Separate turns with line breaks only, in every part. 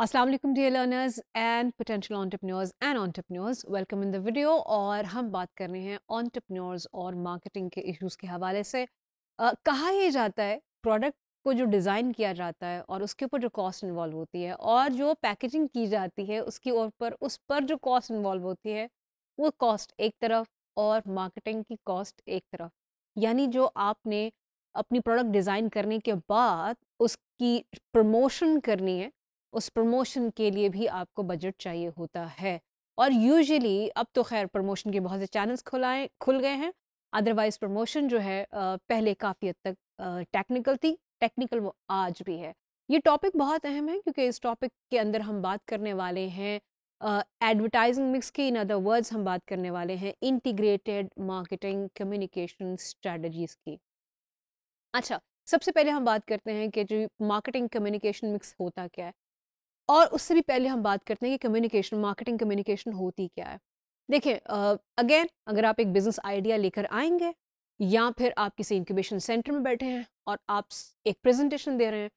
Aslam dear learners and potential entrepreneurs and entrepreneurs welcome in the video और हम बात कर रहे हैं ऑन्टरप्रन्योर्स और मार्केटिंग के इश्यूज़ के हवाले से आ, कहा यह जाता है प्रोडक्ट को जो डिज़ाइन किया जाता है और उसके ऊपर जो कॉस्ट इन्वॉल्व होती है और जो पैकेजिंग की जाती है उसके ऊपर उस पर जो कॉस्ट इन्वॉल्व होती है वो कॉस्ट एक तरफ और मार्केटिंग की कॉस्ट एक तरफ यानी जो आपने अपनी प्रोडक्ट डिज़ाइन करने के बाद उसकी प्रमोशन करनी है उस प्रमोशन के लिए भी आपको बजट चाहिए होता है और यूजुअली अब तो खैर प्रमोशन के बहुत से चैनल्स खुलाए खुल गए हैं अदरवाइज प्रमोशन जो है पहले काफ़ी हद तक टेक्निकल थी टेक्निकल वो आज भी है ये टॉपिक बहुत अहम है क्योंकि इस टॉपिक के अंदर हम बात करने वाले हैं एडवर्टाइजिंग मिक्स की इन अदर वर्ड्स हम बात करने वाले हैं इंटीग्रेटेड मार्केटिंग कम्युनिकेशन स्ट्रेटजीज की अच्छा सबसे पहले हम बात करते हैं कि जो मार्केटिंग कम्युनिकेशन मिक्स होता क्या है और उससे भी पहले हम बात करते हैं कि कम्युनिकेशन मार्केटिंग कम्युनिकेशन होती क्या है देखिए अगेन अगर आप एक बिजनेस आइडिया लेकर आएंगे या फिर आप किसी इंक्यूबेशन सेंटर में बैठे हैं और आप एक प्रेजेंटेशन दे रहे हैं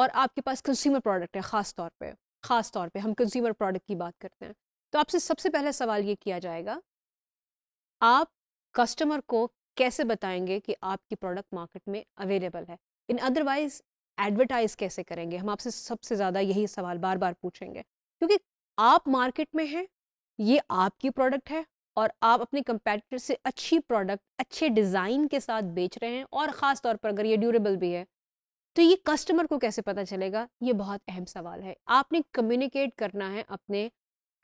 और आपके पास कंज्यूमर प्रोडक्ट है ख़ास तौर पे ख़ास तौर पे हम कंज्यूमर प्रोडक्ट की बात करते हैं तो आपसे सबसे पहला सवाल ये किया जाएगा आप कस्टमर को कैसे बताएंगे कि आपकी प्रोडक्ट मार्केट में अवेलेबल है इन अदरवाइज एडवर्टाइज़ कैसे करेंगे हम आपसे सबसे ज़्यादा यही सवाल बार बार पूछेंगे क्योंकि आप मार्केट में हैं ये आपकी प्रोडक्ट है और आप अपने कंपेटिटर से अच्छी प्रोडक्ट अच्छे डिज़ाइन के साथ बेच रहे हैं और ख़ास तौर पर अगर ये ड्यूरेबल भी है तो ये कस्टमर को कैसे पता चलेगा ये बहुत अहम सवाल है आपने कम्युनिकेट करना है अपने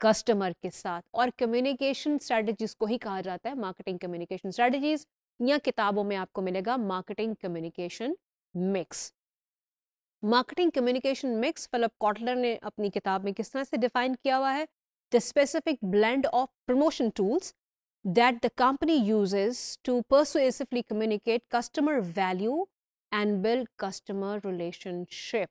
कस्टमर के साथ और कम्युनिकेशन स्ट्रैटेजीज को ही कहा जाता है मार्केटिंग कम्युनिकेशन स्ट्रैटेजीज या किताबों में आपको मिलेगा marketing communication mix marketing communication mix Philip मतलब कॉटलर ने अपनी किताब में किस तरह से डिफाइन किया हुआ है the specific blend of promotion tools that the company uses to persuasively communicate customer value and build customer relationship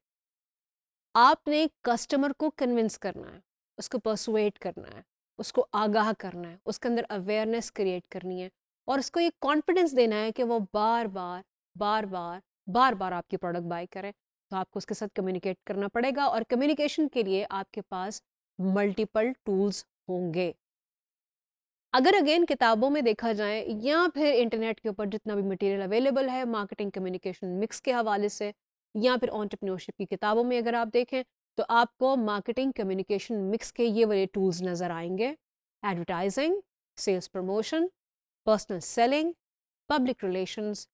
आपने कस्टमर को कन्विंस करना है उसको परसुएट करना है उसको आगाह करना है उसके अंदर अवेयरनेस क्रिएट करनी है और उसको ये कॉन्फिडेंस देना है कि वो बार बार बार बार बार बार आपकी प्रोडक्ट बाय करें तो आपको उसके साथ कम्युनिकेट करना पड़ेगा और कम्युनिकेशन के लिए आपके पास मल्टीपल टूल्स होंगे अगर अगेन किताबों में देखा जाए या फिर इंटरनेट के ऊपर जितना भी मटेरियल अवेलेबल है मार्केटिंग कम्युनिकेशन मिक्स के हवाले से या फिर ऑन्टरप्रनोरशिप की किताबों में अगर आप देखें तो आपको मार्केटिंग कम्युनिकेशन मिक्स के ये वाले टूल्स नज़र आएंगे advertising sales promotion personal selling public relations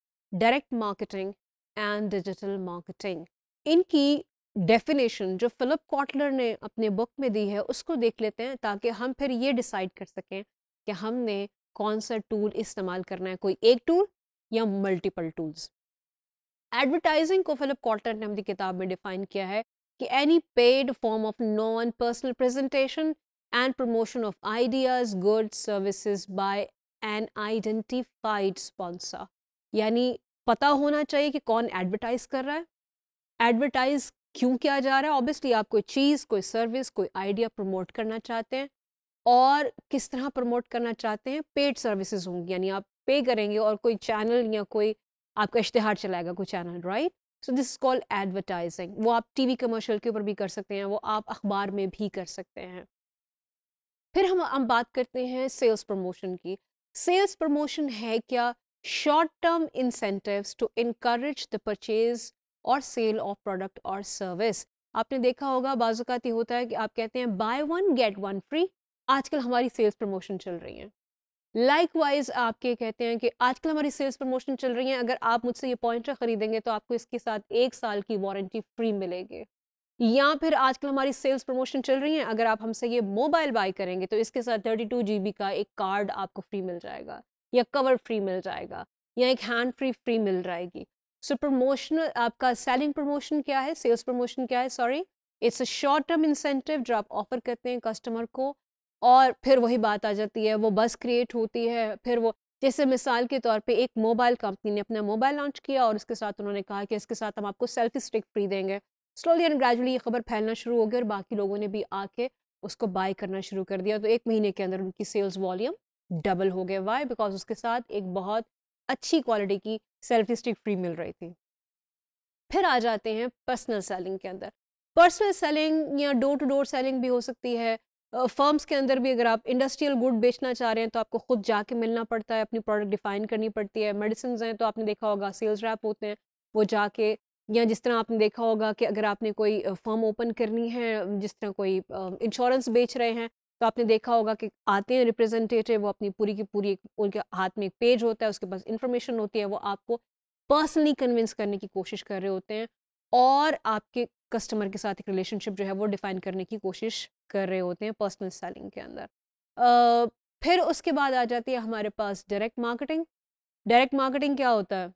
direct marketing and digital marketing इनकी डेफिनेशन जो फिलिप कॉटलर ने अपने बुक में दी है उसको देख लेते हैं ताकि हम फिर ये डिसाइड कर सकें कि हमने कौन सा टूल इस्तेमाल करना है कोई एक टूल या मल्टीपल टूल्स एडवर्टाइजिंग को फिलिप कॉटलर ने अपनी किताब में डिफाइन किया है कि any paid form of non personal presentation and promotion of ideas good services by an identified sponsor यानी पता होना चाहिए कि कौन एडवर्टाइज कर रहा है एडवर्टाइज क्यों किया जा रहा है ऑब्वियसली आप कोई चीज़ कोई सर्विस कोई आइडिया प्रमोट करना चाहते हैं और किस तरह प्रमोट करना चाहते हैं पेड सर्विसेज होंगी यानी आप पे करेंगे और कोई चैनल या कोई आपका इश्तहार चलाएगा कोई channel right so this is called advertising वो आप टीवी कमर्शियल के ऊपर भी कर सकते हैं वो आप अखबार में भी कर सकते हैं फिर हम हम बात करते हैं सेल्स प्रमोशन की सेल्स प्रमोशन है क्या short term incentive to increase the purchase or sale of product or service आपने देखा होगा बाजुकात ही होता है कि आप कहते हैं buy one get one free आजकल हमारी सेल्स प्रमोशन चल रही है लाइक वाइज आपके कहते हैं कि आजकल हमारी सेल्स प्रमोशन चल रही है अगर आप मुझसे ये पॉइंटर खरीदेंगे तो आपको इसके साथ एक साल की वारंटी फ्री मिलेगी या फिर आजकल हमारी सेल्स प्रमोशन चल रही है अगर आप हमसे ये मोबाइल बाय करेंगे तो इसके साथ थर्टी टू का एक कार्ड आपको फ्री मिल जाएगा या कवर फ्री मिल जाएगा या एक हैंड फ्री फ्री मिल जाएगी सो प्रमोशनल आपका सेलिंग प्रमोशन क्या है सेल्स प्रमोशन क्या है sorry it's a short term incentive जो आप ऑफर करते हैं कस्टमर को और फिर वही बात आ जाती है वो बस क्रिएट होती है फिर वो जैसे मिसाल के तौर पे एक मोबाइल कंपनी ने अपना मोबाइल लॉन्च किया और उसके साथ उन्होंने कहा कि इसके साथ हम आपको सेल्फी स्टिक फ्री देंगे स्लोली एंड ग्रेजुअली ये खबर फैलना शुरू हो गई और बाकी लोगों ने भी आके उसको बाय करना शुरू कर दिया तो एक महीने के अंदर उनकी सेल्स वॉल्यूम डबल हो गए वाई बिकॉज उसके साथ एक बहुत अच्छी क्वालिटी की सेल्फ स्टिक फ्री मिल रही थी फिर आ जाते हैं पर्सनल सेलिंग के अंदर पर्सनल सेलिंग या डोर टू डोर सेलिंग भी हो सकती है फर्म्स के अंदर भी अगर आप इंडस्ट्रियल गुड बेचना चाह रहे हैं तो आपको खुद जाके मिलना पड़ता है अपनी प्रोडक्ट डिफाइन करनी पड़ती है मेडिसिन हैं तो आपने देखा होगा सेल्स रैप होते हैं वो जाके या जिस तरह आपने देखा होगा कि अगर आपने कोई फर्म ओपन करनी है जिस तरह कोई इंश्योरेंस बेच रहे हैं तो आपने देखा होगा कि आते हैं रिप्रेजेंटेटिव वो अपनी पूरी की पूरी उनके हाथ में एक पेज होता है उसके पास इंफॉर्मेशन होती है वो आपको पर्सनली कन्विंस करने की कोशिश कर रहे होते हैं और आपके कस्टमर के साथ एक रिलेशनशिप जो है वो डिफ़ाइन करने की कोशिश कर रहे होते हैं पर्सनल सेलिंग के अंदर फिर उसके बाद आ जाती है हमारे पास डायरेक्ट मार्केटिंग डायरेक्ट मार्केटिंग क्या होता है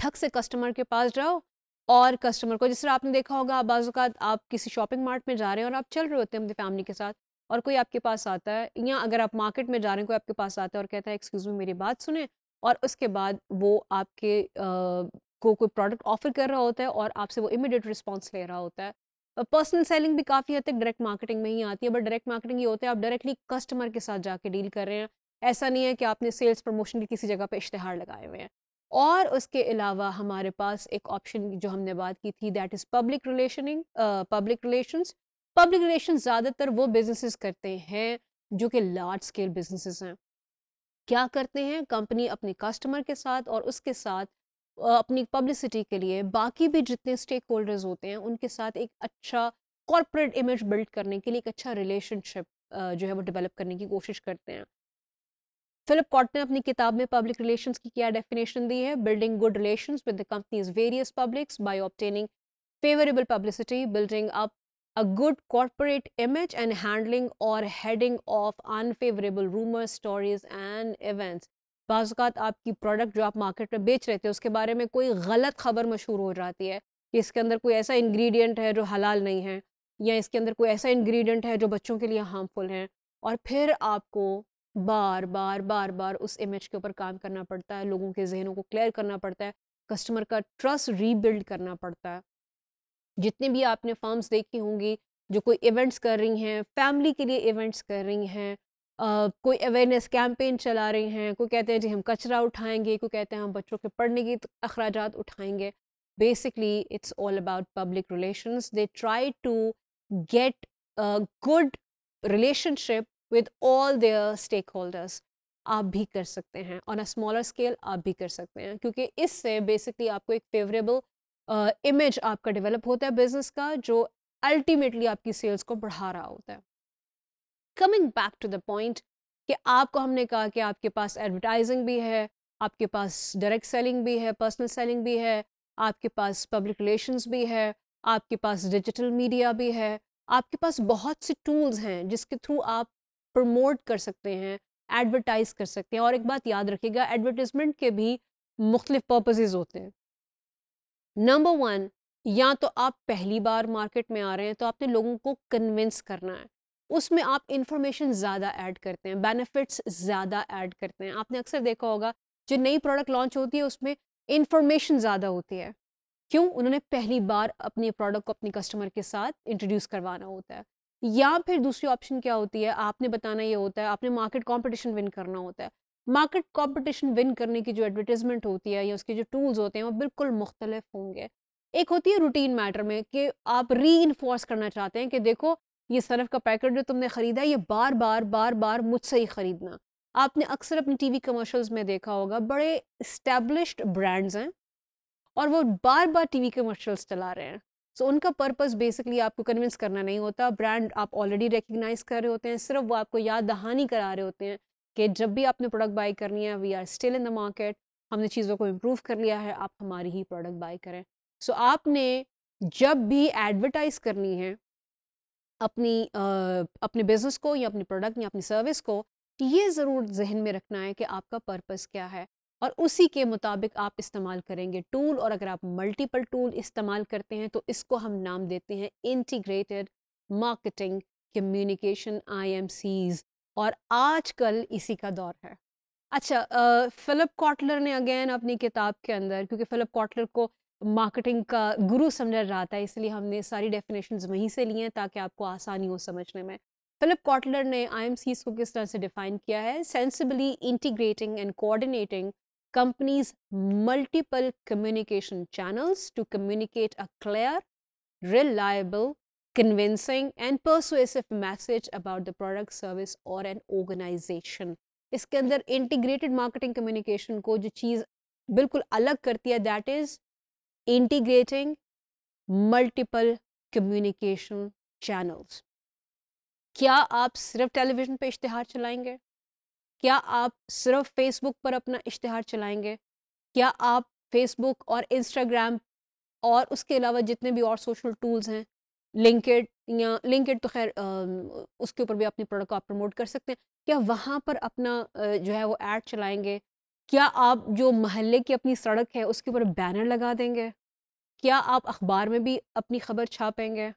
ठग से कस्टमर के पास जाओ और कस्टमर को जिस तरह आपने देखा होगा बाज़ात आप किसी शॉपिंग मार्ट में जा रहे हैं और आप चल रहे होते हैं अपनी फैमिली के साथ और कोई आपके पास आता है या अगर आप मार्केट में जा रहे हैं कोई आपके पास आता है और कहता है एक्सक्यूज़ में मेरी बात सुने और उसके बाद वो आपके आ, को कोई प्रोडक्ट ऑफर कर रहा होता है और आपसे वो इमिडिएट रिस्पॉन्स ले रहा होता है पर्सनल सेलिंग भी काफ़ी हद तक डायरेक्ट मार्केटिंग में ही आती है बट डायरेक्ट मार्केटिंग ये होता है आप डायरेक्टली कस्टमर के साथ जाके डील कर रहे हैं ऐसा नहीं है कि आपने सेल्स प्रमोशन की किसी जगह पर इश्तहार लगाए हुए हैं और उसके अलावा हमारे पास एक ऑप्शन जो हमने बात की थी that is public relationing public relations public relation ज़्यादातर वो बिजनेसेस करते हैं जो कि लार्ज स्केल बिजनेसेस हैं क्या करते हैं कंपनी अपने कस्टमर के साथ और उसके साथ अपनी पब्लिसिटी के लिए बाकी भी जितने स्टेक होल्डर्स होते हैं उनके साथ एक अच्छा कॉरपोरेट इमेज बिल्ड करने के लिए एक अच्छा रिलेशनशिप जो है वो डेवलप करने की कोशिश करते हैं फिलिप कॉट ने अपनी किताब में पब्लिक रिलेशंस की क्या डेफिनेशन दी है building good relations with the companies various publics by obtaining favourable publicity building up a good corporate image and handling or heading off unfavorable rumors, stories and events. बाज़ात आपकी product जो आप market में बेच रहे थे उसके बारे में कोई गलत खबर मशहूर हो जाती है कि इसके अंदर कोई ऐसा इंग्रेडिएंट है जो हलाल नहीं है या इसके अंदर कोई ऐसा इंग्रेडिएंट है जो बच्चों के लिए हार्मफुल है और फिर आपको बार बार बार बार उस इमेज के ऊपर काम करना पड़ता है लोगों के जहनों को क्लियर करना पड़ता है कस्टमर का ट्रस्ट रीबिल्ड करना पड़ता है जितने भी आपने फॉर्म्स देखी होंगी जो कोई इवेंट्स कर रही हैं फैमिली के लिए इवेंट्स कर रही हैं कोई अवेयरनेस कैंपेन चला रहे हैं कोई कहते हैं जी हम कचरा उठाएंगे कोई कहते हैं हम बच्चों के पढ़ने की अखराज उठाएंगे basically it's all about public relation they try to get good relationship with all their stakeholders आप भी कर सकते हैं ऑन अ स्मॉलर स्केल आप भी कर सकते हैं क्योंकि इससे बेसिकली आपको एक फेवरेबल इमेज uh, आपका डेवलप होता है बिजनेस का जो अल्टीमेटली आपकी सेल्स को बढ़ा रहा होता है coming back to the point कि आपको हमने कहा कि आपके पास एडवर्टाइजिंग भी है आपके पास डायरेक्ट सेलिंग भी है पर्सनल सेलिंग भी है आपके पास पब्लिक रिलेशंस भी है आपके पास डिजिटल मीडिया भी है आपके पास बहुत से टूल्स हैं जिसके थ्रू आप प्रमोट कर सकते हैं एडवर्टाइज कर सकते हैं और एक बात याद रखिएगा एडवर्टिजमेंट के भी मुख्तलिफ पर्पजेज़ होते हैं नंबर वन या तो आप पहली बार मार्केट में आ रहे हैं तो आपने लोगों को कन्विंस करना है उसमें आप इंफॉर्मेशन ज़्यादा ऐड करते हैं बेनिफिट्स ज़्यादा ऐड करते हैं आपने अक्सर देखा होगा जो नई प्रोडक्ट लॉन्च होती है उसमें इंफॉर्मेशन ज़्यादा होती है क्यों उन्होंने पहली बार अपने प्रोडक्ट को अपने कस्टमर के साथ इंट्रोड्यूस करवाना होता है या फिर दूसरी ऑप्शन क्या होती है आपने बताना ये होता है आपने मार्केट कंपटीशन विन करना होता है मार्केट कॉम्पिटिशन विन करने की जो एडवर्टीजमेंट होती है या उसके जो टूल्स होते हैं वो बिल्कुल मुख्तलिफ होंगे एक होती है रूटीन मैटर में कि आप री करना चाहते हैं कि देखो ये सरफ का पैकेट जो तुमने ख़रीदा है ये बार बार बार बार मुझसे ही ख़रीदना आपने अक्सर अपनी टीवी कमर्शियल्स में देखा होगा बड़े इस्टेब्लिश्ड ब्रांड्स हैं और वो बार बार टीवी कमर्शियल्स चला रहे हैं सो so, उनका पर्पस बेसिकली आपको कन्विंस करना नहीं होता ब्रांड आप ऑलरेडी रिकग्नाइज कर रहे होते हैं सिर्फ वो आपको याद दहानी करा रहे होते हैं कि जब भी आपने प्रोडक्ट बाई करनी है we are still in the market हमने चीज़ों को इम्प्रूव कर लिया है आप हमारी ही प्रोडक्ट बाई करें सो so, आपने जब भी एडवर्टाइज करनी है अपनी आ, अपने बिजनेस को या अपने प्रोडक्ट या अपनी सर्विस को ये ज़रूर जहन में रखना है कि आपका पर्पस क्या है और उसी के मुताबिक आप इस्तेमाल करेंगे टूल और अगर आप मल्टीपल टूल इस्तेमाल करते हैं तो इसको हम नाम देते हैं integrated marketing communication I M Cs और आजकल इसी का दौर है अच्छा फिलिप कॉटलर ने अगेन अपनी किताब के अंदर क्योंकि फिलिप कॉटलर को मार्केटिंग का गुरु समझा जाता है इसलिए हमने सारी डेफिनेशन वहीं से लिए हैं ताकि आपको आसानी हो समझने में फिलिप कॉटलर ने आई को किस तरह से डिफाइन किया है sensibly integrating and coordinating companies multiple communication channels to communicate a clear reliable convincing and persuasive message about the product service or an organization इसके अंदर इंटीग्रेटेड मार्केटिंग कम्युनिकेशन को जो चीज़ बिल्कुल अलग करती है that is integrating multiple communication channels क्या आप सिर्फ टेलीविज़न पे इश्तहार चलाएंगे क्या आप सिर्फ फेसबुक पर अपना इश्तहार चलाएंगे क्या आप फेसबुक और इंस्टाग्राम और उसके अलावा जितने भी और सोशल टूल्स हैं लिंकेड या लिंकेड तो खैर उसके ऊपर भी अपने प्रोडक्ट को आप प्रमोट कर सकते हैं क्या वहाँ पर अपना जो है वो एड चलाएंगे क्या आप जो महल्ले की अपनी सड़क है उसके ऊपर बैनर लगा देंगे क्या आप अखबार में भी अपनी खबर छापेंगे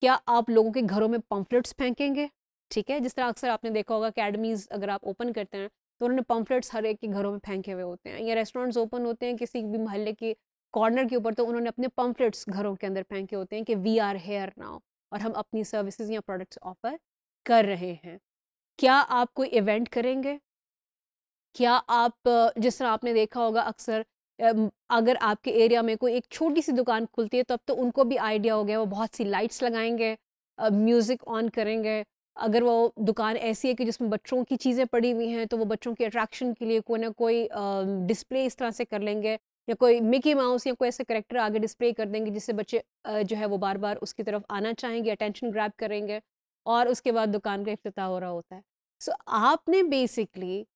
क्या आप लोगों के घरों में पम्फलेट्स फेंकेंगे ठीक है जिस तरह अक्सर आपने देखा होगा अकेडमीज़ अगर आप ओपन करते हैं तो उन्होंने पम्फलेट्स हर एक के घरों में फेंके हुए होते हैं या रेस्टोरेंट्स ओपन होते हैं किसी भी महल्ले की कॉर्नर के ऊपर तो उन्होंने अपने पम्फलेट्स घरों के अंदर फेंके होते हैं कि वी आर हेयर नाउ और हम अपनी सर्विसेज या प्रोडक्ट्स ऑफर कर रहे हैं क्या आप कोई इवेंट करेंगे क्या आप जिस तरह आपने देखा होगा अक्सर अगर आपके एरिया में कोई एक छोटी सी दुकान खुलती है तब तो उनको भी आइडिया हो गया वो बहुत सी लाइट्स लगाएंगे म्यूज़िक ऑन करेंगे अगर वो दुकान ऐसी है कि जिसमें बच्चों की चीज़ें पड़ी हुई हैं तो वो बच्चों की अट्रैक्शन के लिए कोई ना कोई डिस्प्ले इस तरह से कर लेंगे या कोई मिकी माउस या कोई ऐसे करेक्टर आगे डिस्प्ले कर देंगे जिससे बच्चे जो है वो बार बार उसकी तरफ आना चाहेंगे अटेंशन ग्रैप करेंगे और उसके बाद दुकान का अफ्ताह हो रहा होता है सो so, आपने बेसिकली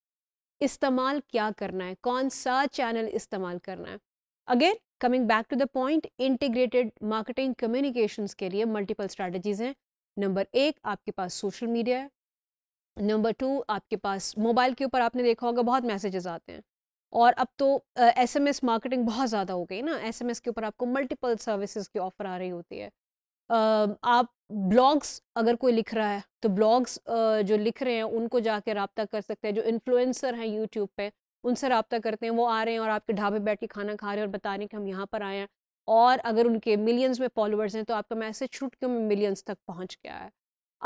इस्तेमाल क्या करना है कौन सा चैनल इस्तेमाल करना है again coming back to the point integrated marketing communications के लिए मल्टीपल स्ट्रैटेजीज़ हैं नंबर एक आपके पास सोशल मीडिया है नंबर टू आपके पास मोबाइल के ऊपर आपने देखा होगा बहुत मैसेजेस आते हैं और अब तो एसएमएस uh, मार्केटिंग बहुत ज़्यादा हो गई ना एसएमएस के ऊपर आपको मल्टीपल सर्विसेज की ऑफ़र आ रही होती है uh, आप ब्लॉग्स अगर कोई लिख रहा है तो ब्लॉग्स uh, जो लिख रहे हैं उनको जाके रबता कर सकते हैं जो इन्फ्लुएंसर हैं यूट्यूब पे उनसे रबता करते हैं वो आ रहे हैं और आपके ढाबे बैठ के खाना खा रहे हैं और बता रहे हैं कि हम यहाँ पर आए हैं और अगर उनके मिलियंस में फॉलोअर्स हैं तो आपका मैसेज चुटकियों में मिलियंस तक पहुँच गया है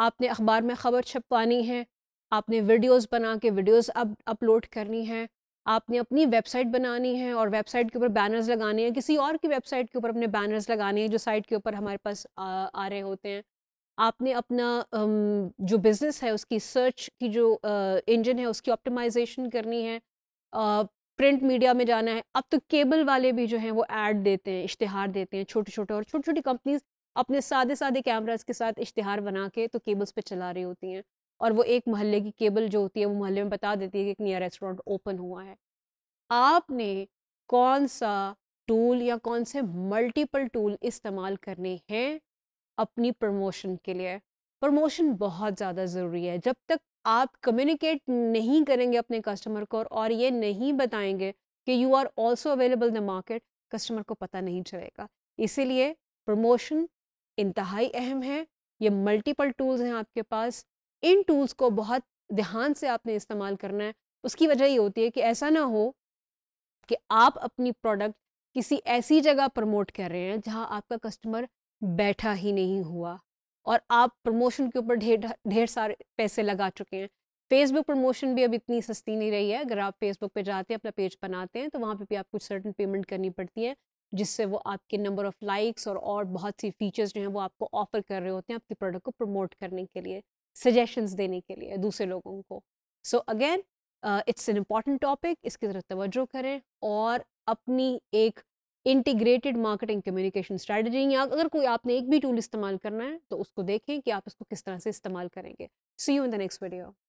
आपने अखबार में ख़बर छपवानी है आपने वीडियोस बना के वीडियोस अब अप, अपलोड करनी है आपने अपनी वेबसाइट बनानी है और वेबसाइट के ऊपर बैनर्स लगाने हैं किसी और की वेबसाइट के ऊपर अपने बैनर्स लगाने हैं जो साइट के ऊपर हमारे पास आ, आ रहे होते हैं आपने अपना जो बिज़नेस है उसकी सर्च की जो इंजन है उसकी ऑप्टिमाइजेशन करनी है प्रिंट मीडिया में जाना है अब तो केबल वाले भी जो हैं वो एड देते हैं इश्तहार देते हैं छोटे छोटे और छोटी छोटी कंपनीज अपने सादे सादे कैमराज के साथ इश्तहार बना के तो केबल्स पर चला रही होती हैं और वो एक मोहल्ले की केबल जो होती है वो महल्ले में बता देती है कि एक नया रेस्टोरेंट ओपन हुआ है आपने कौन सा टूल या कौन से मल्टीपल टूल इस्तेमाल करने हैं अपनी प्रमोशन के लिए प्रमोशन बहुत ज़्यादा ज़रूरी है जब तक आप कम्युनिकेट नहीं करेंगे अपने कस्टमर को और ये नहीं बताएंगे कि you are also available in the market customer को पता नहीं चलेगा इसीलिए प्रमोशन इंतहाई अहम है ये मल्टीपल टूल्स हैं आपके पास इन टूल्स को बहुत ध्यान से आपने इस्तेमाल करना है उसकी वजह ये होती है कि ऐसा ना हो कि आप अपनी प्रोडक्ट किसी ऐसी जगह प्रमोट कर रहे हैं जहां आपका कस्टमर बैठा ही नहीं हुआ और आप प्रमोशन के ऊपर ढेर ढेर सारे पैसे लगा चुके हैं फेसबुक प्रमोशन भी अब इतनी सस्ती नहीं रही है अगर आप फेसबुक पे जाते हैं अपना पेज बनाते हैं तो वहाँ पे भी आपको सर्टन पेमेंट करनी पड़ती है जिससे वो आपके नंबर ऑफ़ लाइक्स और और बहुत सी फीचर्स जो हैं वो आपको ऑफ़र कर रहे होते हैं आपकी प्रोडक्ट को प्रमोट करने के लिए सजेशंस देने के लिए दूसरे लोगों को so again it's an important topic इसकी तरफ तवज्जो करें और अपनी एक इंटीग्रेटेड मार्केटिंग कम्युनिकेशन स्ट्रेटजी या अगर कोई आपने एक भी टूल इस्तेमाल करना है तो उसको देखें कि आप इसको किस तरह से इस्तेमाल करेंगे see you in the next video